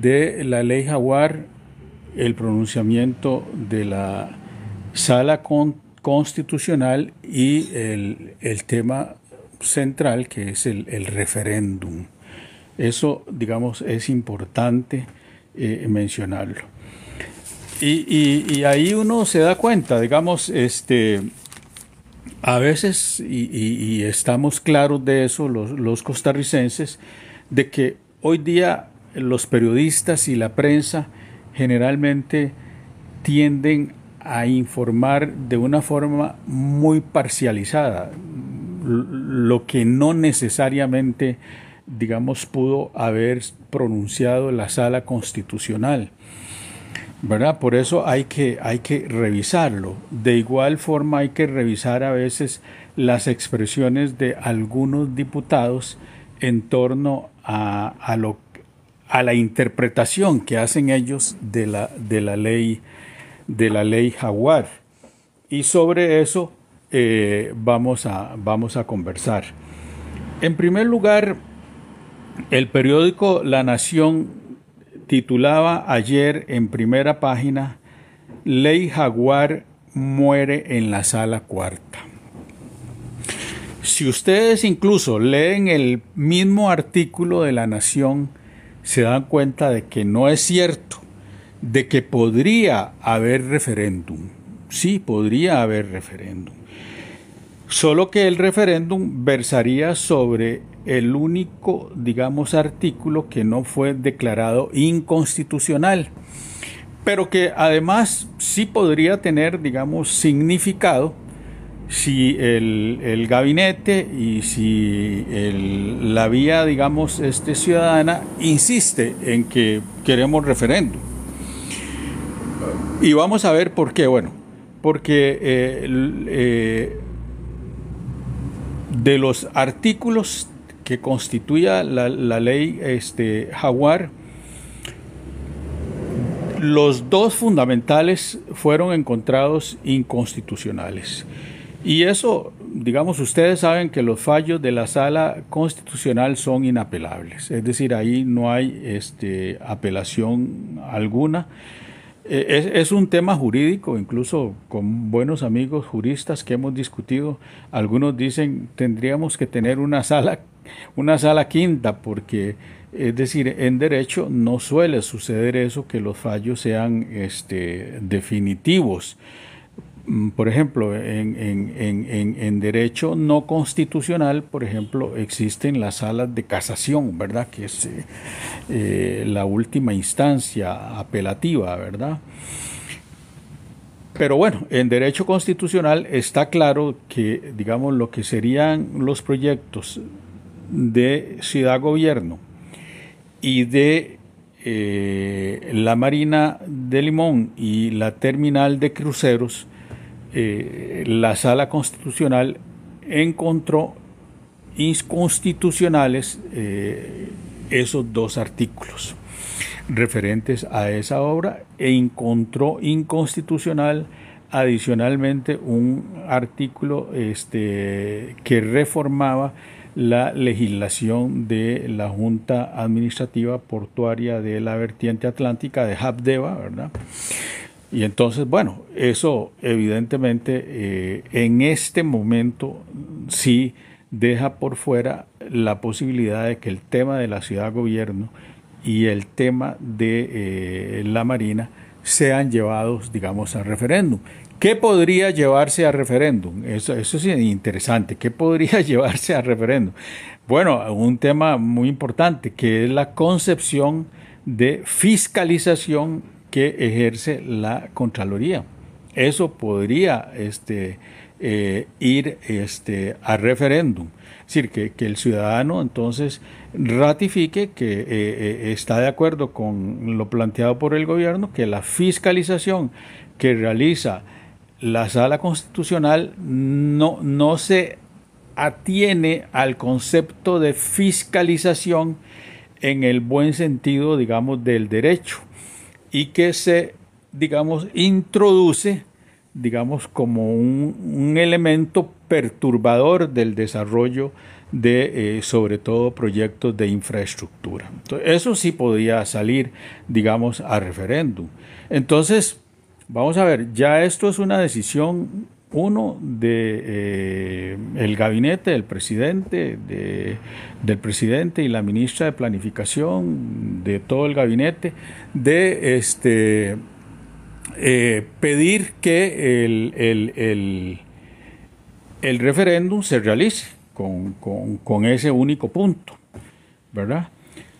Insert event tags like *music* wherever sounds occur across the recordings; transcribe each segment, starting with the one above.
de la ley Jaguar, el pronunciamiento de la sala constitucional y el, tema central que es el, referéndum. Eso, digamos, es importante eh, mencionarlo. Y, ahí uno se da cuenta, digamos, este, a veces, y, estamos claros de eso los, los costarricenses, de que hoy día los periodistas y la prensa generalmente tienden a informar de una forma muy parcializada, lo que no necesariamente, digamos, pudo haber pronunciado la sala constitucional. ¿Verdad? Por eso hay que, hay que revisarlo. De igual forma hay que revisar a veces las expresiones de algunos diputados en torno a, a lo a la interpretación que hacen ellos de la, de la ley de la ley jaguar. Y sobre eso eh, vamos, a, vamos a conversar. En primer lugar, el periódico La Nación titulaba ayer en primera página Ley Jaguar muere en la sala cuarta. Si ustedes incluso leen el mismo artículo de La Nación, se dan cuenta de que no es cierto, de que podría haber referéndum. Sí, podría haber referéndum. Solo que el referéndum versaría sobre el único, digamos, artículo que no fue declarado inconstitucional, pero que además sí podría tener, digamos, significado si el, gabinete y si la vía, digamos, este, ciudadana insiste en que queremos referéndum. Y vamos a ver por qué, bueno, porque eh, eh, de los artículos que constituía la, la ley este, Jaguar, los dos fundamentales fueron encontrados inconstitucionales. Y eso, digamos, ustedes saben que los fallos de la sala constitucional son inapelables, es decir, ahí no hay este, apelación alguna. E, es, un tema jurídico, incluso con buenos amigos juristas que hemos discutido, algunos dicen tendríamos que tener una sala, una sala quinta, porque es decir, en derecho no suele suceder eso que los fallos sean este, definitivos. Mm, por ejemplo, en, derecho no constitucional, por ejemplo, existen las salas de casación, ¿verdad? Que es eh, eh, la última instancia apelativa, ¿verdad? Pero bueno, en derecho constitucional está claro que, digamos, lo que serían los proyectos de ciudad-gobierno y de eh, la Marina de Limón y la terminal de cruceros, eh, la sala constitucional encontró inconstitucionales eh, esos dos artículos referentes a esa obra e encontró inconstitucional adicionalmente un artículo este, que reformaba la legislación de la Junta Administrativa Portuaria de la Vertiente Atlántica de Habdeba, ¿verdad? Y entonces, bueno, eso evidentemente eh, en este momento sí deja por fuera la posibilidad de que el tema de la ciudad-gobierno y el tema de eh, la Marina sean llevados, digamos, a referéndum. ¿Qué podría llevarse a referéndum? Eso, eso es interesante. ¿Qué podría *laughs* llevarse a referéndum? Bueno, un tema muy importante que es la concepción de fiscalización que ejerce la Contraloría. Eso podría este, eh, ir este, a referéndum. Es decir, que, el ciudadano entonces ratifique que eh, eh, está de acuerdo con lo planteado por el gobierno, que la fiscalización que realiza la sala constitucional no, no se atiene al concepto de fiscalización en el buen sentido, digamos, del derecho, y que se, digamos, introduce, digamos, como un, elemento perturbador del desarrollo de, eh, sobre todo, proyectos de infraestructura. eso sí podía salir, digamos, a referéndum. Entonces, vamos a ver, ya esto es una decisión uno de eh, el gabinete del presidente, de, del presidente y la ministra de planificación, de todo el gabinete, de este eh, pedir que el, el, referéndum se realice con, con ese único punto, ¿verdad?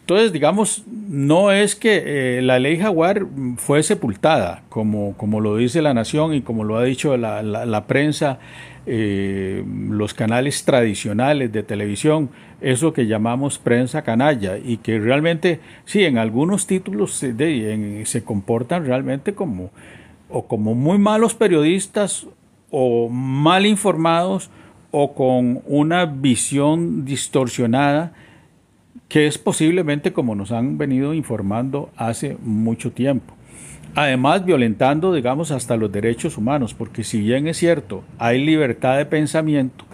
Entonces, digamos, no es que eh, la ley Jaguar fue sepultada, como, como, lo dice la Nación y como lo ha dicho la, la, prensa, eh, los canales tradicionales de televisión, eso que llamamos prensa canalla, y que realmente, sí, en algunos títulos se, se comportan realmente como, o como muy malos periodistas o mal informados o con una visión distorsionada que es posiblemente como nos han venido informando hace mucho tiempo. Además, violentando, digamos, hasta los derechos humanos, porque si bien es cierto, hay libertad de pensamiento,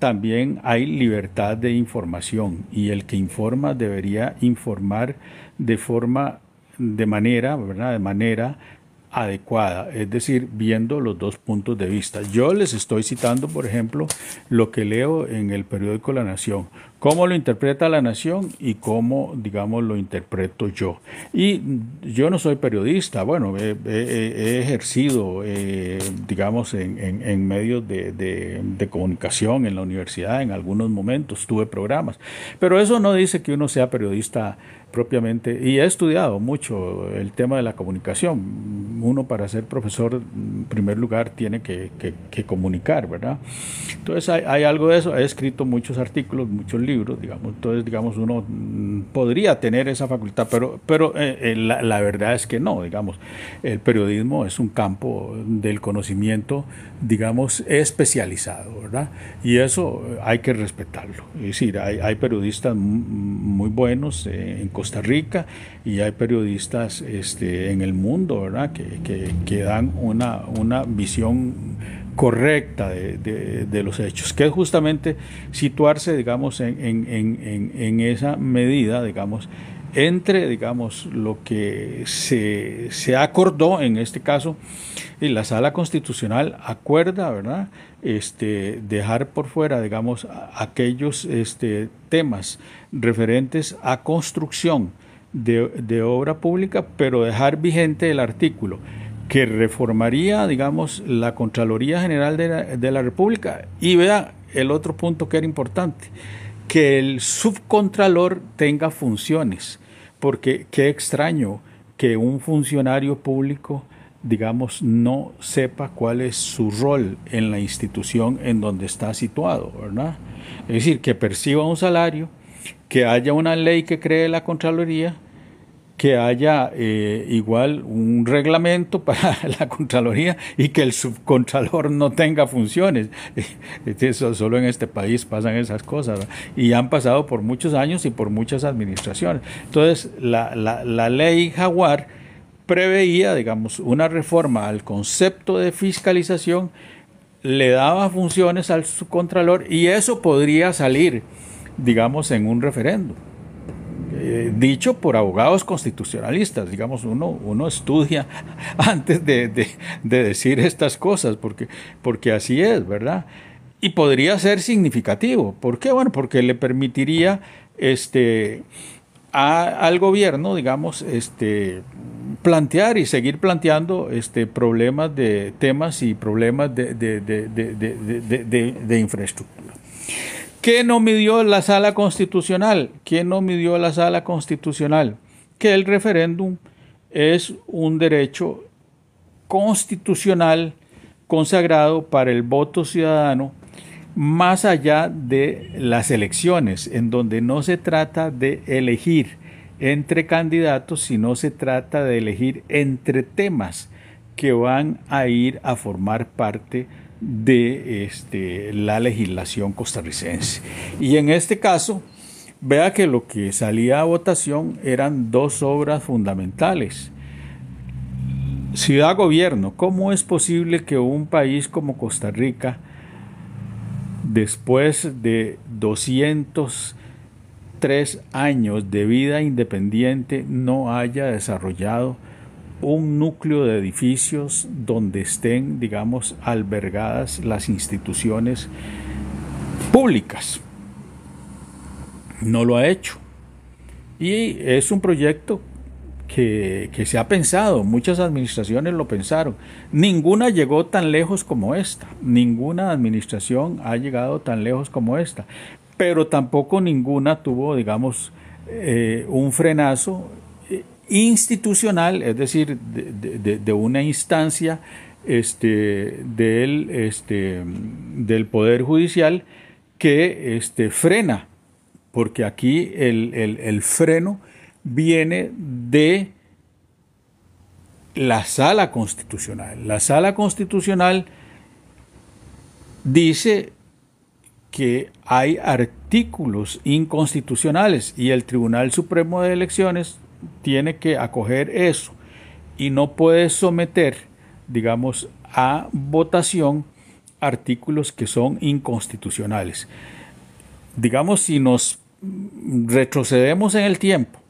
también hay libertad de información y el que informa debería informar de forma, de manera, De manera adecuada, es decir, viendo los dos puntos de vista. Yo les estoy citando, por ejemplo, lo que leo en el periódico La Nación cómo lo interpreta la nación y cómo, digamos, lo interpreto yo. Y yo no soy periodista, bueno, he, ejercido, eh, digamos, en, medios de, comunicación, en la universidad, en algunos momentos tuve programas, pero eso no dice que uno sea periodista propiamente, y he estudiado mucho el tema de la comunicación. Uno para ser profesor, en primer lugar, tiene que, comunicar, ¿verdad? Entonces hay algo de eso, he escrito muchos artículos, muchos libros, digamos, entonces, digamos, uno podría tener esa facultad, pero, pero eh, eh, la, verdad es que no, digamos, el periodismo es un campo del conocimiento, digamos, especializado, ¿verdad? Y eso hay que respetarlo. Es decir, hay, periodistas muy buenos eh, en Costa Rica y hay periodistas este, en el mundo, ¿verdad? Que, que, dan una, una visión correcta de, los hechos, que es justamente situarse, digamos, en, en, en, esa medida, digamos, entre, digamos, lo que se, se acordó, en este caso, y la sala constitucional acuerda, ¿verdad? Este, dejar por fuera, digamos, aquellos este, temas referentes a construcción de, de obra pública, pero dejar vigente el artículo que reformaría, digamos, la Contraloría General de la, República. Y vea el otro punto que era importante, que el subcontralor tenga funciones, porque qué extraño que un funcionario público digamos, no sepa cuál es su rol en la institución en donde está situado, ¿verdad? Es decir, que perciba un salario, que haya una ley que cree la Contraloría, que haya eh, igual un reglamento *laughs* para la Contraloría y que el subcontralor no tenga funciones. *laughs* Eso, solo en este país pasan esas cosas y han pasado por muchos años y por muchas administraciones. Entonces, la, la, la ley Jaguar preveía, digamos, una reforma al concepto de fiscalización, le daba funciones al subcontralor y eso podría salir, digamos, en un referéndum. Eh, dicho por abogados constitucionalistas. Digamos, uno, uno estudia *laughs* antes de, de, decir estas cosas, porque, porque así es, ¿verdad? Y podría ser significativo. ¿Por qué? Bueno, porque le permitiría este, al gobierno, digamos, este, plantear y seguir planteando este, problemas de temas y problemas de, de, de infraestructura ¿Qué no midió la sala constitucional? ¿Quién no midió la sala constitucional? Que el referéndum es un derecho constitucional consagrado para el voto ciudadano más allá de las elecciones, en donde no se trata de elegir entre candidatos, sino se trata de elegir entre temas que van a ir a formar parte de de este, la legislación costarricense. Y en este caso, vea que lo que salía a votación eran dos obras fundamentales. Ciudad-gobierno, ¿cómo es posible que un país como Costa Rica, después de 203 años de vida independiente, no haya desarrollado un núcleo de edificios donde estén, digamos, albergadas las instituciones públicas. No lo ha hecho. Y es un proyecto que, se ha pensado, muchas administraciones lo pensaron. Ninguna llegó tan lejos como esta, ninguna administración ha llegado tan lejos como esta, pero tampoco ninguna tuvo, digamos, eh, un frenazo institucional, es decir, de, una instancia este, del, este, del Poder Judicial que este, frena, porque aquí el, el freno viene de la sala constitucional. La sala constitucional dice que hay artículos inconstitucionales y el Tribunal Supremo de Elecciones tiene que acoger eso y no puede someter, digamos, a votación artículos que son inconstitucionales. Digamos, si nos retrocedemos en el tiempo,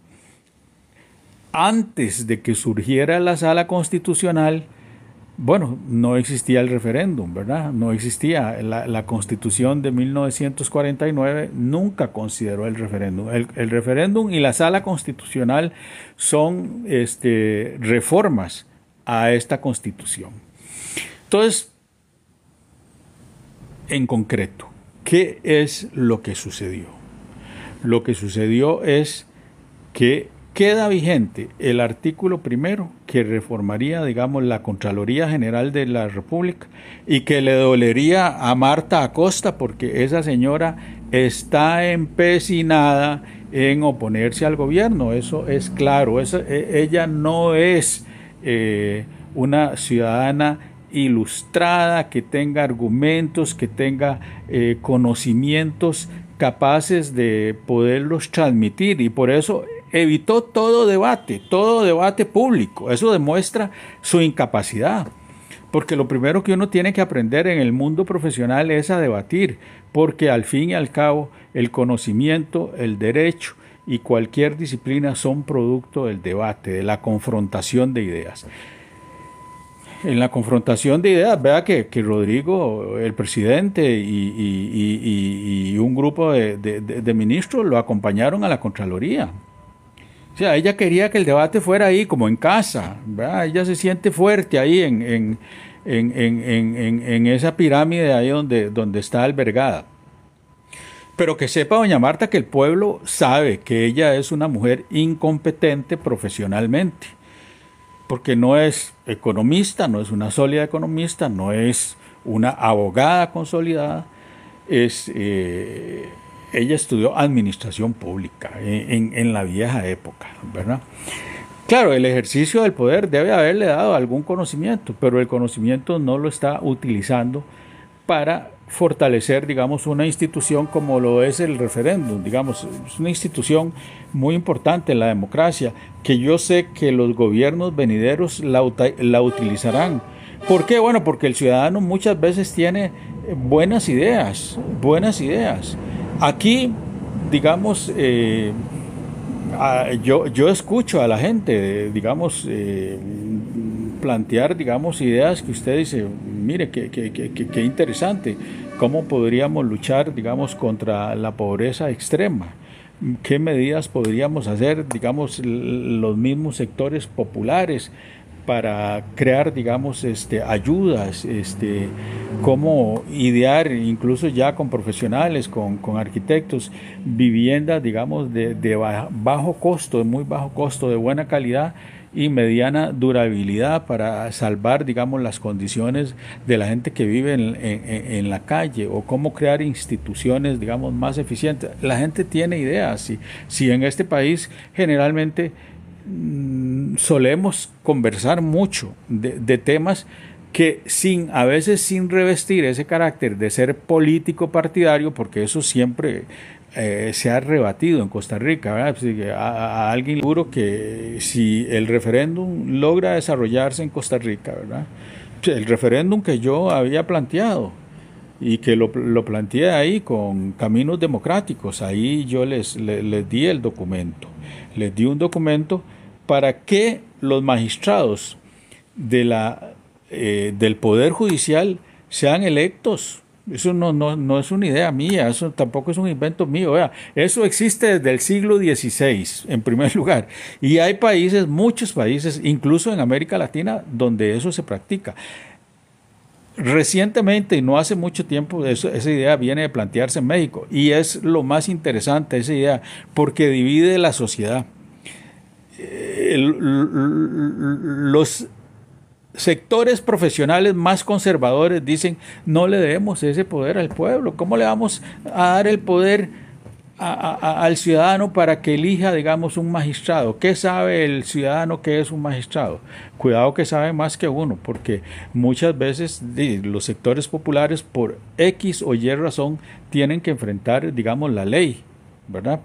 antes de que surgiera la sala constitucional, bueno, no existía el referéndum, ¿verdad? No existía. La, constitución de 1949 nunca consideró el referéndum. El, referéndum y la sala constitucional son este, reformas a esta constitución. Entonces, en concreto, ¿qué es lo que sucedió? Lo que sucedió es que Queda vigente el artículo primero que reformaría, digamos, la Contraloría General de la República y que le dolería a Marta Acosta porque esa señora está empecinada en oponerse al gobierno. Eso es claro. E, ella no es eh, una ciudadana ilustrada, que tenga argumentos, que tenga eh, conocimientos capaces de poderlos transmitir y por eso evitó todo debate, todo debate público. Eso demuestra su incapacidad. Porque lo primero que uno tiene que aprender en el mundo profesional es a debatir, porque al fin y al cabo el conocimiento, el derecho y cualquier disciplina son producto del debate, de la confrontación de ideas en la confrontación de ideas, vea que, Rodrigo, el presidente y, un grupo de ministros lo acompañaron a la Contraloría. O sea, ella quería que el debate fuera ahí, como en casa. ¿verdad? Ella se siente fuerte ahí en, en, esa pirámide ahí donde, donde está albergada. Pero que sepa doña Marta que el pueblo sabe que ella es una mujer incompetente profesionalmente, porque no es economista, no es una sólida economista, no es una abogada consolidada, es... Eh, ella estudió administración pública en, la vieja época, ¿verdad? Claro, el ejercicio del poder debe haberle dado algún conocimiento, pero el conocimiento no lo está utilizando para fortalecer, digamos, una institución como lo es el referéndum, digamos, es una institución muy importante en la democracia, que yo sé que los gobiernos venideros la, la utilizarán. ¿Por qué? Bueno, porque el ciudadano muchas veces tiene buenas ideas, buenas ideas Aquí, digamos, eh, yo, escucho a la gente, digamos, eh, plantear, digamos, ideas que usted dice, mire, qué, qué interesante, cómo podríamos luchar, digamos, contra la pobreza extrema qué medidas podríamos hacer, digamos, los mismos sectores populares, para crear, digamos, este, ayudas, este, cómo idear, incluso ya con profesionales, con, arquitectos, viviendas, digamos, de, bajo costo, de muy bajo costo, de buena calidad y mediana durabilidad para salvar, digamos, las condiciones de la gente que vive en, la calle o cómo crear instituciones, digamos, más eficientes. La gente tiene ideas. Si, si en este país generalmente Mm, solemos conversar mucho de, de temas que sin a veces sin revestir ese carácter de ser político partidario, porque eso siempre eh, se ha rebatido en Costa Rica, a, a, alguien seguro que si el referéndum logra desarrollarse en Costa Rica, ¿verdad? El referéndum que yo había planteado y que lo, lo planteé ahí con caminos democráticos, ahí yo les, les di el documento, les di un documento para que los magistrados eh, del Poder Judicial sean electos. Eso no, es una idea mía, eso tampoco es un invento mío. eso existe desde el siglo XVI, en primer *laughs* lugar. Y hay países, muchos países, incluso en América Latina, donde eso se practica. Recientemente, y no hace mucho tiempo, esa idea viene de plantearse en México. Y es lo más interesante, esa idea, porque divide la sociedad. Eh, los sectores profesionales más conservadores dicen no le debemos ese poder al pueblo, ¿cómo le vamos a dar el poder al ciudadano para que elija, digamos, un magistrado? ¿Qué sabe el ciudadano que es un magistrado? Cuidado que sabe más que uno, porque muchas veces los sectores populares por X o Y razón tienen que enfrentar, digamos, la ley ¿verdad?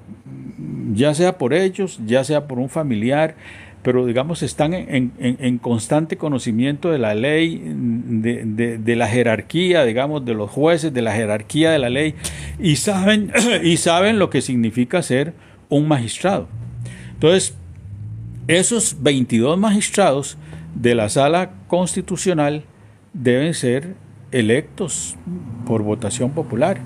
Ya sea por ellos, ya sea por un familiar, pero digamos están en, constante conocimiento de la ley, de, la jerarquía, digamos, de los jueces, de la jerarquía de la ley, y saben, *clears throat* y saben lo que significa ser un magistrado. Entonces, esos 22 magistrados de la sala constitucional deben ser electos por votación popular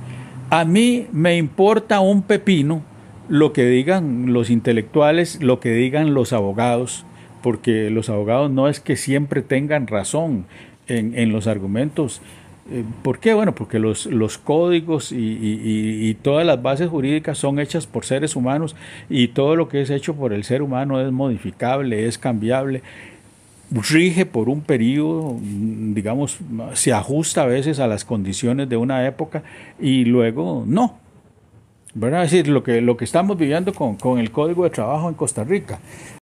a mí me importa un pepino lo que digan los intelectuales, lo que digan los abogados, porque los abogados no es que siempre tengan razón en, los argumentos. Eh, ¿Por qué? Bueno, porque los, códigos y, y, todas las bases jurídicas son hechas por seres humanos y todo lo que es hecho por el ser humano es modificable, es cambiable rige por un periodo, digamos, se ajusta a veces a las condiciones de una época y luego no. ¿Verdad? Es decir, lo que, lo que estamos viviendo con, con el Código de Trabajo en Costa Rica.